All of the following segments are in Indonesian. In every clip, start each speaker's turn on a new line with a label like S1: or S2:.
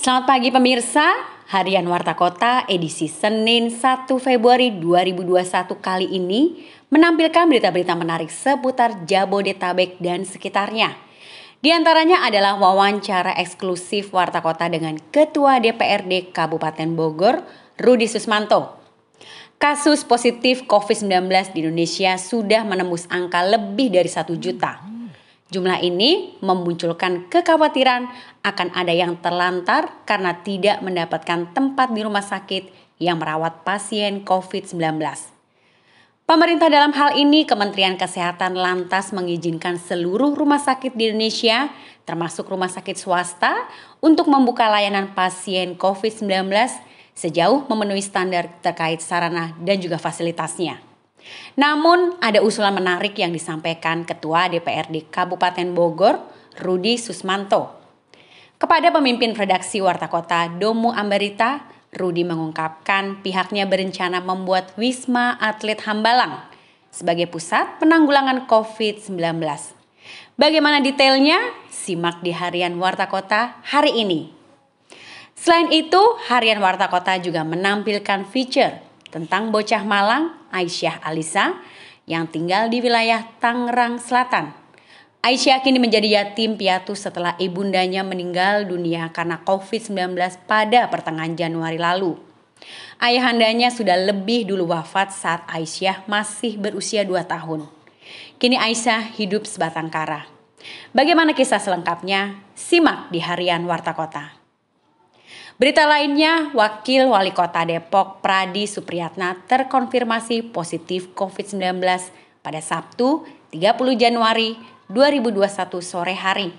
S1: Selamat pagi pemirsa, Harian Warta Kota edisi Senin 1 Februari 2021 kali ini menampilkan berita-berita menarik seputar Jabodetabek dan sekitarnya. Di antaranya adalah wawancara eksklusif Warta Kota dengan Ketua DPRD Kabupaten Bogor, Rudi Susmanto. Kasus positif COVID-19 di Indonesia sudah menembus angka lebih dari 1 juta. Jumlah ini memunculkan kekhawatiran akan ada yang terlantar karena tidak mendapatkan tempat di rumah sakit yang merawat pasien COVID-19. Pemerintah dalam hal ini Kementerian Kesehatan lantas mengizinkan seluruh rumah sakit di Indonesia, termasuk rumah sakit swasta, untuk membuka layanan pasien COVID-19 sejauh memenuhi standar terkait sarana dan juga fasilitasnya. Namun ada usulan menarik yang disampaikan Ketua DPRD Kabupaten Bogor, Rudi Susmanto. Kepada pemimpin redaksi Warta Kota Domu Ambarita, Rudi mengungkapkan pihaknya berencana membuat Wisma Atlet Hambalang sebagai pusat penanggulangan COVID-19. Bagaimana detailnya? Simak di harian Warta Kota hari ini. Selain itu, harian Warta Kota juga menampilkan feature tentang bocah Malang Aisyah Alisa yang tinggal di wilayah Tangerang Selatan. Aisyah kini menjadi yatim piatu setelah ibundanya meninggal dunia karena COVID-19 pada pertengahan Januari lalu. Ayahandanya sudah lebih dulu wafat saat Aisyah masih berusia 2 tahun. Kini Aisyah hidup sebatang kara. Bagaimana kisah selengkapnya? Simak di harian Warta Kota. Berita lainnya, Wakil Wali Kota Depok Pradi Supriyatna terkonfirmasi positif COVID-19 pada Sabtu 30 Januari 2021 sore hari.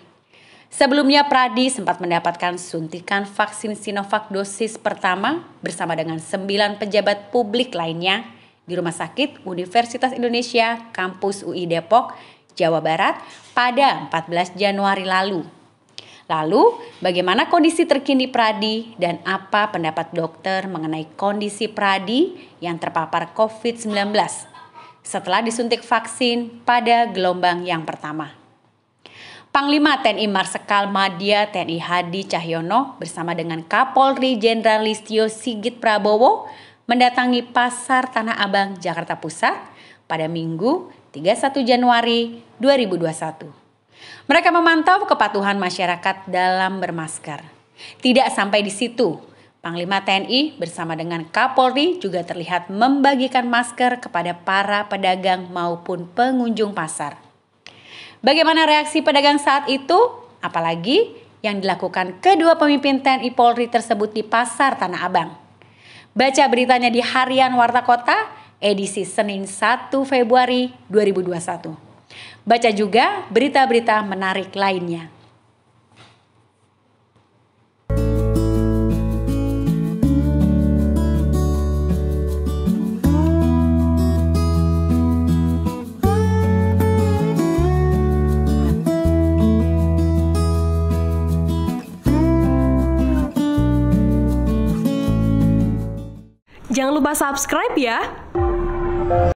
S1: Sebelumnya Pradi sempat mendapatkan suntikan vaksin Sinovac dosis pertama bersama dengan 9 pejabat publik lainnya di Rumah Sakit Universitas Indonesia Kampus UI Depok, Jawa Barat pada 14 Januari lalu. Lalu, bagaimana kondisi terkini Pradi dan apa pendapat dokter mengenai kondisi Pradi yang terpapar COVID-19 setelah disuntik vaksin pada gelombang yang pertama? Panglima TNI Marsikal Madia TNI Hadi Cahyono bersama dengan Kapolri Jenderal Listio Sigit Prabowo mendatangi Pasar Tanah Abang, Jakarta Pusat pada Minggu 31 Januari 2021. Mereka memantau kepatuhan masyarakat dalam bermasker. Tidak sampai di situ, Panglima TNI bersama dengan Kapolri juga terlihat membagikan masker kepada para pedagang maupun pengunjung pasar. Bagaimana reaksi pedagang saat itu? Apalagi yang dilakukan kedua pemimpin TNI Polri tersebut di pasar Tanah Abang. Baca beritanya di Harian Warta Kota edisi Senin 1 Februari 2021. Baca juga berita-berita menarik lainnya. Jangan lupa subscribe ya.